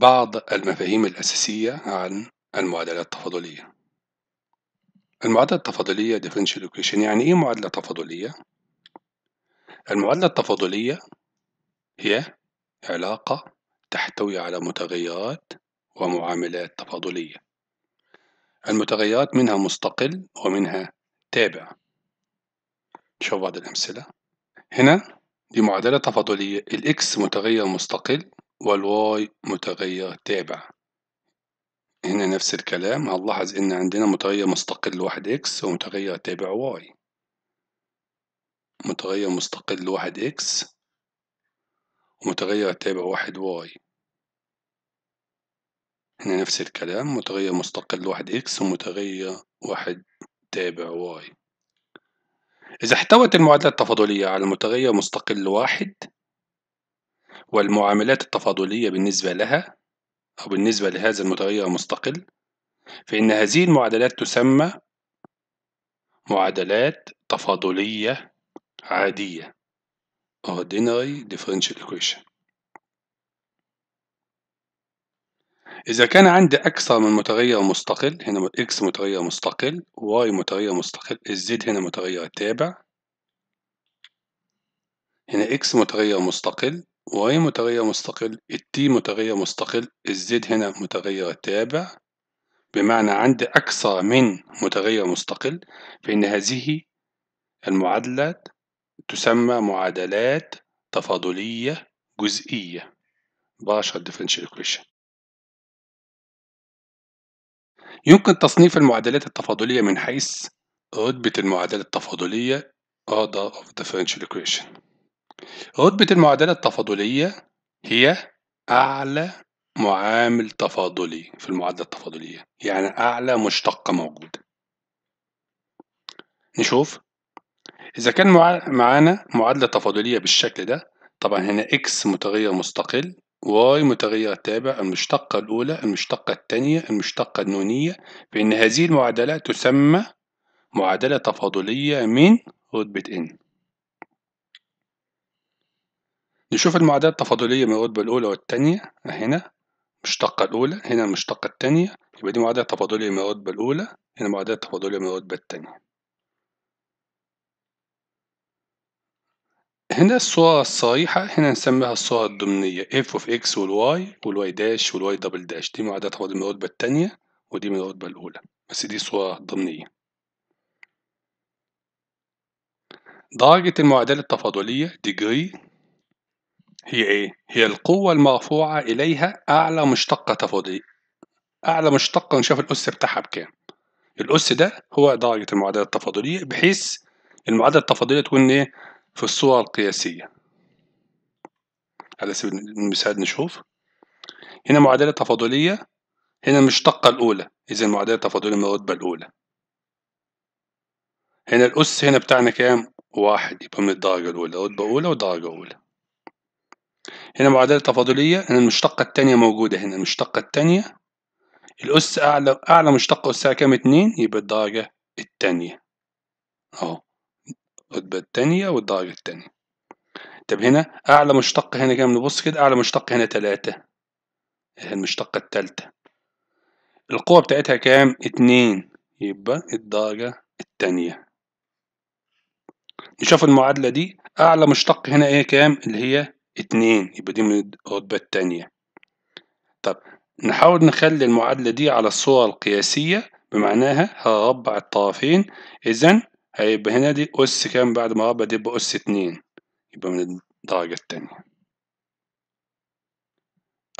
بعض المفاهيم الأساسية عن المعادلات التفاضلية المعادلة التفاضلية differential equation يعني إيه معادلة تفاضلية؟ المعادلة التفاضلية هي علاقة تحتوي على متغيرات ومعاملات تفاضلية المتغيرات منها مستقل ومنها تابع نشوف بعض الأمثلة هنا دي معادلة تفاضلية الإكس متغير مستقل والواي متغير تابع هنا نفس الكلام هنلاحظ ان عندنا متغير مستقل واحد اكس ومتغير تابع واي متغير مستقل واحد اكس ومتغير تابع واحد واي هنا نفس الكلام متغير مستقل واحد اكس ومتغير واحد تابع واي إذا احتوت المعادلة التفاضلية على متغير مستقل واحد والمعاملات التفاضلية بالنسبة لها أو بالنسبة لهذا المتغير المستقل فإن هذه المعادلات تسمى معادلات تفاضلية عادية ordinary differential equation إذا كان عندي أكثر من متغير مستقل هنا x متغير مستقل y متغير مستقل الz هنا متغير تابع هنا x متغير مستقل واي متغير مستقل التي متغير مستقل الزد هنا متغير تابع بمعنى عند أكثر من متغير مستقل فإن هذه المعادلات تسمى معادلات تفاضلية جزئية partial differential equation يمكن تصنيف المعادلات التفاضلية من حيث رتبة المعادلة التفاضلية order of differential equation رتبة المعادلة التفاضلية هي أعلى معامل تفاضلي في المعادلة التفاضلية يعني أعلى مشتقة موجودة نشوف إذا كان معانا معادلة تفاضلية بالشكل ده طبعا هنا x متغير مستقل y متغير تابع المشتقة الأولى المشتقة الثانية المشتقة النونية فإن هذه المعادلة تسمى معادلة تفاضلية من رتبة n نشوف المعادلة التفاضلية من الرتبة الأولى والتانية هنا المشتقة الأولى هنا المشتقة التانية يبقى دي معادلة تفاضلية من الرتبة الأولى هنا معادلة تفاضلية من الرتبة التانية هنا الصورة الصريحة هنا نسميها الصورة الضمنية f of x والواي والواي داش والواي دبل داش دي معادلة تفاضلية من الرتبة التانية ودي من الرتبة الأولى بس دي صورة ضمنية درجة المعادلة التفاضلية degree هي إيه؟ هي القوة المرفوعة إليها أعلى مشتقة تفاضلية أعلى مشتقة نشوف الأس بتاعها بكام الأس ده هو درجة المعادلة التفاضلية بحيث المعادلة التفاضلية تكون إيه؟ في الصورة القياسية على سبيل المثال نشوف هنا معادلة تفاضلية هنا المشتقة الأولى إذا المعادلة التفاضلية من الرتبه الأولى هنا الأس هنا بتاعنا كام؟ واحد يبقى من الدرجة الأولى رتبة أولى ودرجة أولى هنا معادلة تفاضلية هنا المشتقة التانية موجودة هنا المشتقة التانية الأس أعلى أعلى مشتقة أسها كام اتنين يبقى الدرجة التانية أهو القطبة التانية والدرجة التانية طب هنا أعلى مشتقة هنا كام نبص كده أعلى مشتقة هنا تلاتة هي المشتقة التالتة القوة بتاعتها كام اتنين يبقى الدرجة التانية نشوف المعادلة دي أعلى مشتق هنا إيه كام اللي هي اتنين يبقى دي من الرتبة التانية طب نحاول نخلي المعادلة دي على الصورة القياسية بمعناها هربع الطرفين إذا هيبقى هنا دي أس كام بعد ما ربع دي يبقى أس اتنين يبقى من الدرجة التانية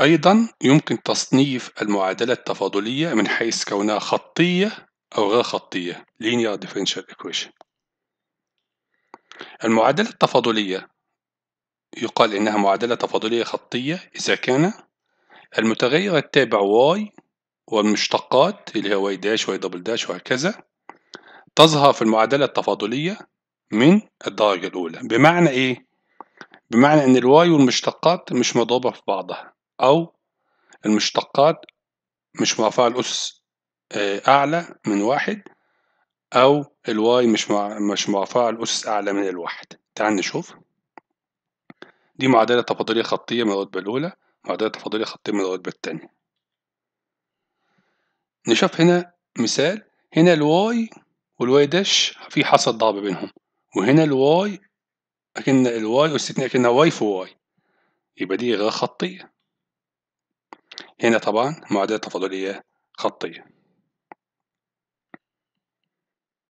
أيضا يمكن تصنيف المعادلة التفاضلية من حيث كونها خطية أو غير خطية linear differential equation المعادلة التفاضلية يقال إنها معادلة تفاضلية خطية إذا كان المتغير التابع y والمشتقات اللي هي y داش y دبل داش وهكذا تظهر في المعادلة التفاضلية من الدرجة الأولى بمعنى إيه؟ بمعنى إن الواي والمشتقات مش مضروبة في بعضها أو المشتقات مش مرفعة الأس آه، أعلى من واحد أو الواي مش مش مرفعة الأس أعلى من الواحد تعال نشوف دي معادلة تفاضلية خطية من الرتبة الأولى معادلة تفاضلية خطية من الرتبة التانية نشوف هنا مثال هنا الواي والواي داش في حصل ضرب بينهم وهنا الواي أكن الواي واستثناء أكنها واي في واي يبقى دي غير خطية هنا طبعا معادلة تفاضلية خطية